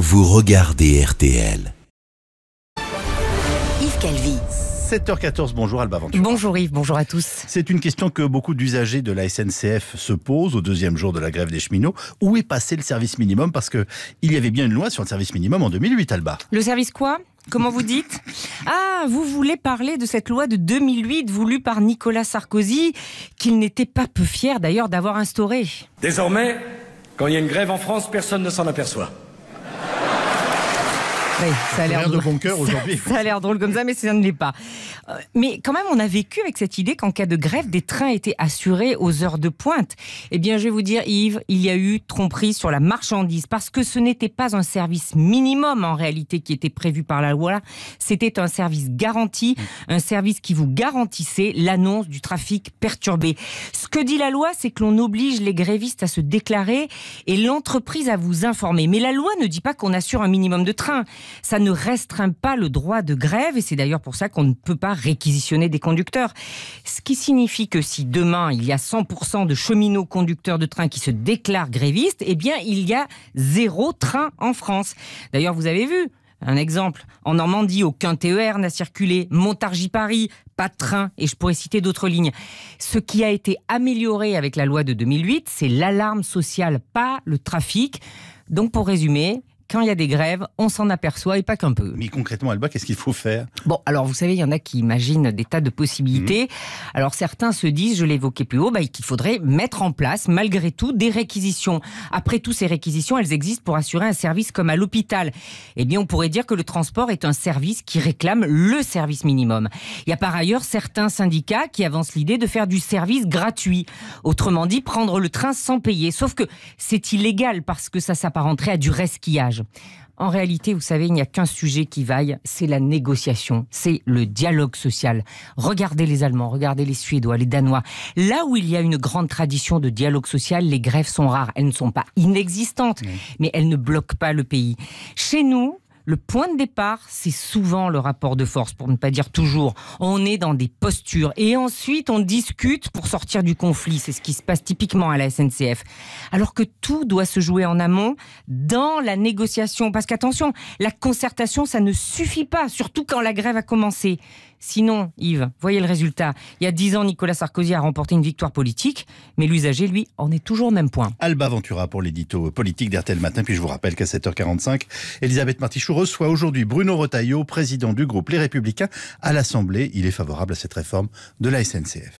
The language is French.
vous regardez RTL. Yves Calvi. 7h14, bonjour Alba Ventura. Bonjour Yves, bonjour à tous. C'est une question que beaucoup d'usagers de la SNCF se posent au deuxième jour de la grève des cheminots. Où est passé le service minimum Parce qu'il y avait bien une loi sur le service minimum en 2008, Alba. Le service quoi Comment vous dites Ah, vous voulez parler de cette loi de 2008 voulue par Nicolas Sarkozy, qu'il n'était pas peu fier d'ailleurs d'avoir instaurée. Désormais, quand il y a une grève en France, personne ne s'en aperçoit. Oui, ça a l'air de bon cœur aujourd'hui. Ça, a l'air drôle comme ça, mais ça ne l'est pas. Euh, mais quand même, on a vécu avec cette idée qu'en cas de grève, des trains étaient assurés aux heures de pointe. Eh bien, je vais vous dire, Yves, il y a eu tromperie sur la marchandise parce que ce n'était pas un service minimum en réalité qui était prévu par la loi. C'était un service garanti, un service qui vous garantissait l'annonce du trafic perturbé. Ce que dit la loi, c'est que l'on oblige les grévistes à se déclarer et l'entreprise à vous informer. Mais la loi ne dit pas qu'on assure un minimum de trains ça ne restreint pas le droit de grève, et c'est d'ailleurs pour ça qu'on ne peut pas réquisitionner des conducteurs. Ce qui signifie que si demain il y a 100% de cheminots conducteurs de train qui se déclarent grévistes, eh bien il y a zéro train en France. D'ailleurs, vous avez vu, un exemple, en Normandie, aucun TER n'a circulé. Montargis-Paris, pas de train. Et je pourrais citer d'autres lignes. Ce qui a été amélioré avec la loi de 2008, c'est l'alarme sociale, pas le trafic. Donc pour résumer, quand il y a des grèves, on s'en aperçoit et pas qu'un peu. Mais concrètement, Alba, qu'est-ce qu'il faut faire Bon, alors vous savez, il y en a qui imaginent des tas de possibilités. Mmh. Alors certains se disent, je l'évoquais plus haut, bah, qu'il faudrait mettre en place, malgré tout, des réquisitions. Après tout, ces réquisitions, elles existent pour assurer un service comme à l'hôpital. Eh bien, on pourrait dire que le transport est un service qui réclame le service minimum. Il y a par ailleurs certains syndicats qui avancent l'idée de faire du service gratuit. Autrement dit, prendre le train sans payer. Sauf que c'est illégal parce que ça s'apparenterait à du resquillage. En réalité, vous savez, il n'y a qu'un sujet qui vaille, c'est la négociation, c'est le dialogue social. Regardez les Allemands, regardez les Suédois, les Danois. Là où il y a une grande tradition de dialogue social, les grèves sont rares. Elles ne sont pas inexistantes, mais elles ne bloquent pas le pays. Chez nous, le point de départ, c'est souvent le rapport de force, pour ne pas dire toujours. On est dans des postures et ensuite on discute pour sortir du conflit. C'est ce qui se passe typiquement à la SNCF. Alors que tout doit se jouer en amont dans la négociation. Parce qu'attention, la concertation, ça ne suffit pas, surtout quand la grève a commencé. Sinon, Yves, voyez le résultat. Il y a dix ans, Nicolas Sarkozy a remporté une victoire politique, mais l'usager, lui, en est toujours au même point. Alba Ventura pour l'édito politique d'RTL Matin. Puis je vous rappelle qu'à 7h45, Elisabeth Martichoux soit aujourd'hui Bruno Retailleau, président du groupe Les Républicains, à l'Assemblée. Il est favorable à cette réforme de la SNCF.